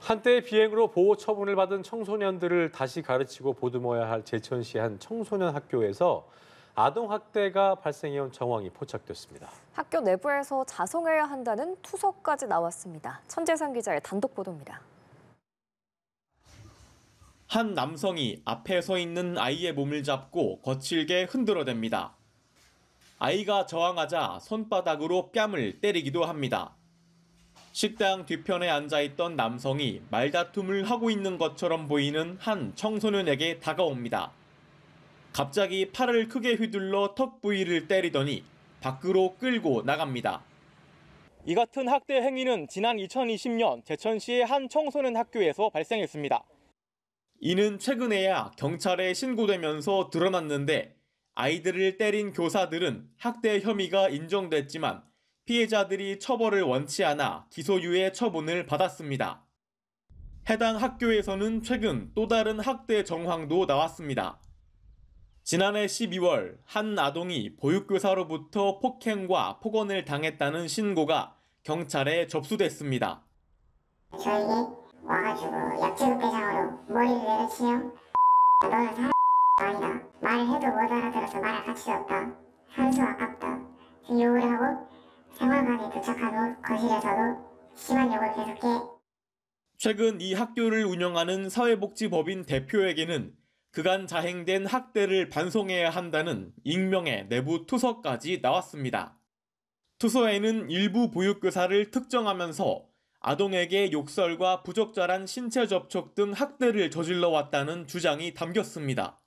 한때 비행으로 보호 처분을 받은 청소년들을 다시 가르치고 보듬어야 할 제천시 한 청소년 학교에서 아동 학대가 발생해온 정황이 포착됐습니다. 학교 내부에서 자성해야 한다는 투석까지 나왔습니다. 천재상 기자의 단독 보도입니다. 한 남성이 앞에 서 있는 아이의 몸을 잡고 거칠게 흔들어댑니다. 아이가 저항하자 손바닥으로 뺨을 때리기도 합니다. 식당 뒤편에 앉아있던 남성이 말다툼을 하고 있는 것처럼 보이는 한 청소년에게 다가옵니다. 갑자기 팔을 크게 휘둘러 턱 부위를 때리더니 밖으로 끌고 나갑니다. 이 같은 학대 행위는 지난 2020년 제천시의 한 청소년 학교에서 발생했습니다. 이는 최근에야 경찰에 신고되면서 드러났는데 아이들을 때린 교사들은 학대 혐의가 인정됐지만 피해자들이 처벌을 원치 않아 기소유예 처분을 받았습니다. 해당 학교에서는 최근 또 다른 학대 정황도 나왔습니다. 지난해 12월 한 아동이 보육교사로부터 폭행과 폭언을 당했다는 신고가 경찰에 접수됐습니다. 저에게 와가지고 약체급배상으로 머리를 내려치며 너는 사람 아니다. 말해도 못 알아들어서 말할 가치도 없다. 한수 아깝다. 욕을 하고 심하게 교착한 후 거실에서도 심한 욕을 계속해 최근 이 학교를 운영하는 사회복지법인 대표에게는 그간 자행된 학대를 반송해야 한다는 익명의 내부 투서까지 나왔습니다. 투서에는 일부 보육교사를 특정하면서 아동에게 욕설과 부적절한 신체 접촉 등 학대를 저질러 왔다는 주장이 담겼습니다.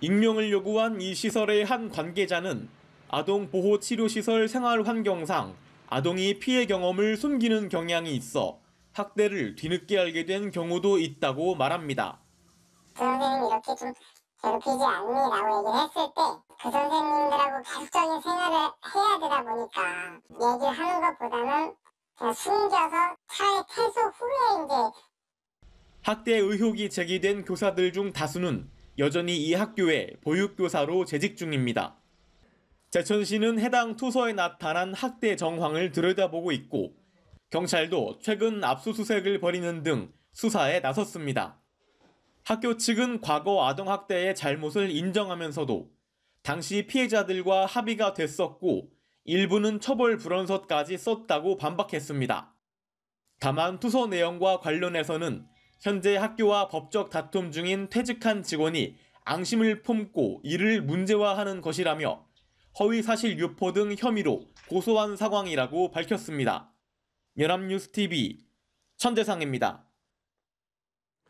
익명을 요구한 이 시설의 한 관계자는 아동 보호 치료 시설 생활 환경상 아동이 피해 경험을 숨기는 경향이 있어 학대를 뒤늦게 알게 된 경우도 있다고 말합니다. 선생님이 렇게좀 괴롭히지 않니라고 얘기를 했을 때 그 선생님들하고 계속적인 생활을 해야 되다 보니까 얘기를 하는 것보다는 그냥 숨겨서 차라리 소 후에 이제 학대 의혹이 제기된 교사들 중 다수는 여전히 이 학교에 보육교사로 재직 중입니다. 제천시는 해당 투서에 나타난 학대 정황을 들여다보고 있고 경찰도 최근 압수수색을 벌이는 등 수사에 나섰습니다. 학교 측은 과거 아동학대의 잘못을 인정하면서도 당시 피해자들과 합의가 됐었고 일부는 처벌 불원서까지 썼다고 반박했습니다. 다만 투서 내용과 관련해서는 현재 학교와 법적 다툼 중인 퇴직한 직원이 앙심을 품고 이를 문제화하는 것이라며 허위사실 유포 등 혐의로 고소한 상황이라고 밝혔습니다. 연합뉴스TV 천재상입니다.